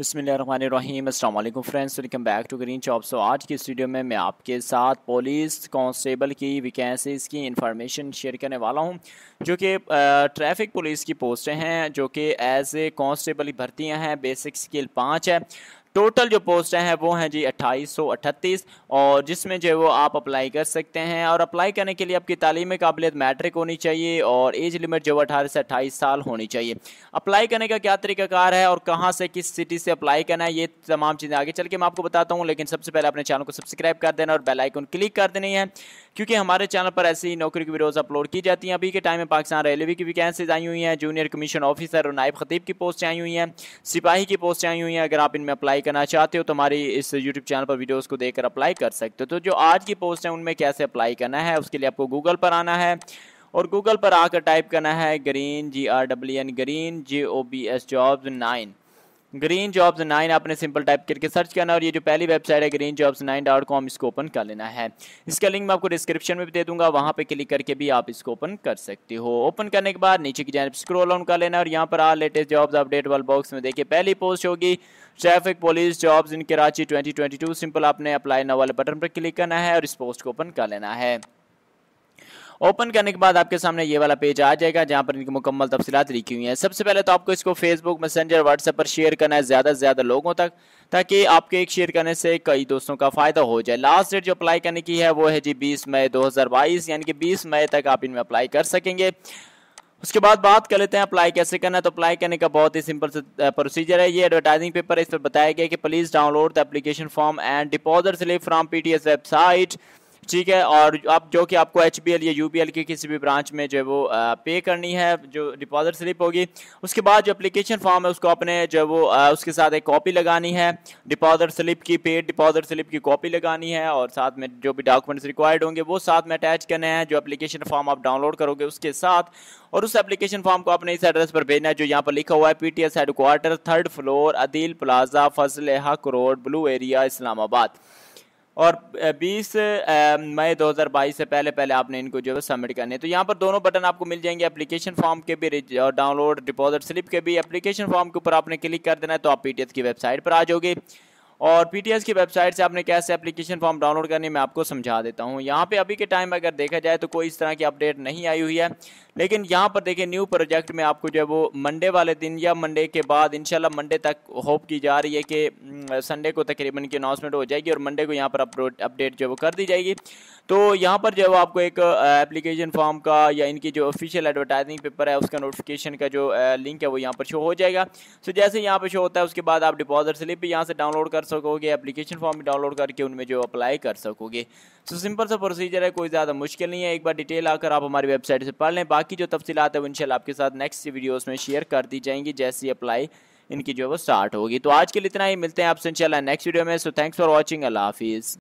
अस्सलाम अल्लाम friends welcome back to green chop so तो आज की स्टूडियो में मैं आपके साथ पुलिस कांस्टेबल की वैकेंसीज़ की इन्फॉर्मेशन शेयर करने वाला हूं जो कि ट्रैफिक पुलिस की पोस्टें हैं जो कि एज ए कांस्टेबल भर्तियां हैं बेसिक स्किल पाँच है टोटल जो पोस्ट हैं वो हैं जी अट्ठाईस और जिसमें जो है वो आप अप्लाई कर सकते हैं और अप्लाई करने के लिए आपकी तालीम काबिलियत मैट्रिक होनी चाहिए और एज लिमिट जो अठारह से अट्ठाईस साल होनी चाहिए अप्लाई करने का क्या तरीकाकार है और कहाँ से किस सिटी से अप्लाई करना है ये तमाम चीज़ें आगे चल के मैं आपको बताता हूँ लेकिन सबसे पहले अपने चैनल को सब्सक्राइब कर देना और बेलाइकन क्लिक कर देनी है क्योंकि हमारे चैनल पर ऐसी नौकरी की वीडियोज़ अपलोड की जाती हैं अभी के टाइम में पाकिस्तान रेलवे की वैकेंसीज आई हुई हैं जूनियर कमीशन ऑफिसर और नायब खतीब की पोस्ट आई हुई हैं सिपाही की पोस्ट आई हुई हैं अगर आप इनमें अप्लाई करना चाहते हो तो हमारी इस यूट्यूब चैनल पर वीडियोस को देखकर अप्लाई कर सकते हो तो जो आज की पोस्ट है उनमें कैसे अप्लाई करना है उसके लिए आपको गूगल पर आना है और गूगल पर आकर टाइप करना है green G R W N green J O B S job nine green jobs nine आपने सिंपल टाइप करके सर्च करना और ये जो पहली वेबसाइट है green jobs nine dot com इसको ओपन कर लेना है इसका लिंक मैं आपको डिस्क्रिप्शन में भी दे दूंगा वहाँ पे क्लिक करके भी आप इसको ओपन कर सकते हो ओपन करने के बाद नीचे की जानब स्क्रोल ऑन कर लेना और यहाँ पर आ लेटेस्ट जॉब्स अपडेट वाल बॉक्स में देखिए पहली पोस्ट होगी traffic police jobs in Karachi twenty simple आपने अप्लाई ना वाले बटन पर क्लिक करना है और इस पोस्ट को ओपन कर लेना है ओपन करने के बाद आपके सामने ये वाला पेज आ जाएगा जहाँ पर इनकी मुकम्मल तफसीत लिखी हुई है सबसे पहले तो आपको इसको फेसबुक मैसेंजर व्हाट्सएप पर शेयर करना है ज़्यादा से ज़्यादा लोगों तक ताकि आपके एक शेयर करने से कई दोस्तों का फ़ायदा हो जाए लास्ट डेट जो अप्लाई करने की है वो है जी बीस मई दो यानी कि बीस मई तक आप इनमें अप्लाई कर सकेंगे उसके बाद बात कर लेते हैं अप्लाई कैसे करना है तो अप्लाई करने का बहुत ही सिंपल प्रोसीजर है ये एडवर्टाइजिंग पेपर इस पर बताया गया कि please download the application form and deposit slip from PTS website ठीक है और आप जो कि आपको एच या यू की किसी भी ब्रांच में जो है वो पे करनी है जो डिपॉजिट स्लिप होगी उसके बाद जो अप्लीकेशन फॉर्म है उसको अपने जो है वो उसके साथ एक कॉपी लगानी है डिपॉजिट स्लिप की पेड डिपॉजिट स्लिप की कॉपी लगानी है और साथ में जो भी डॉक्यूमेंट्स रिक्वायर्ड होंगे वो साथ में अटैच करने हैं जो अप्लीकेशन फॉर्म आप डाउनलोड करोगे उसके साथ और उस एप्लीकेशन फॉर्म को आपने इस एड्रेस पर भेजना है जो यहाँ पर लिखा हुआ है P T S headquarter third floor Adeel plaza Fazal Haq road blue area Islamabad और 20 मई 2022 से पहले पहले आपने इनको जो है सबमिट करने है तो यहाँ पर दोनों बटन आपको मिल जाएंगे एप्लीकेशन फॉर्म के भी और डाउनलोड डिपॉजिट स्लिप के भी एप्लीकेशन फॉर्म के ऊपर आपने क्लिक कर देना है तो आप पी की वेबसाइट पर आ जाओगे और पीटीएस की वेबसाइट से आपने कैसे एप्लीकेशन फॉर्म डाउनलोड करनी मैं आपको समझा देता हूँ यहाँ पे अभी के टाइम अगर देखा जाए तो कोई इस तरह की अपडेट नहीं आई हुई है लेकिन यहाँ पर देखिए न्यू प्रोजेक्ट में आपको जो है वो मंडे वाले दिन या मंडे के बाद इनशाला मंडे तक होप की जा रही है कि संडे हम्म, को तकरीबन की अनाउंसमेंट हो जाएगी और मंडे को यहाँ पर अपडेट जो है वो कर दी जाएगी तो यहाँ पर जो है वो आपको एक एप्लीकेशन फॉर्म का या इनकी जो ऑफिशियल एडवर्टाइजिंग पेपर है उसका नोटिफिकेशन का जो लिंक है वो यहाँ पर शो हो जाएगा सो जैसे यहाँ पर शो होता है उसके बाद आप डिपॉजिट स्लिप भी यहाँ से डाउनलोड कर सकोगे एप्लीकेशन फॉर्म भी डाउनलोड करके उनमें जो अप्लाई कर सकोगे सो सिंपल सा प्रोसीजर है कोई ज़्यादा मुश्किल नहीं है एक बार डिटेल आकर आप हमारी वेबसाइट से पढ़ लें बाकी बाकी जो तफसीत है वो इनशाला आपके साथ नेक्स्ट वीडियोज़ में शेयर कर दी जाएंगी जैसे ही अप्लाई इनकी जो है वो स्टार्ट होगी तो आज के लिए इतना ही मिलते हैं आपसे इनशाला नेक्स्ट वीडियो में सो थैंक्स फॉर वॉचिंग अल्लाह हाफिज़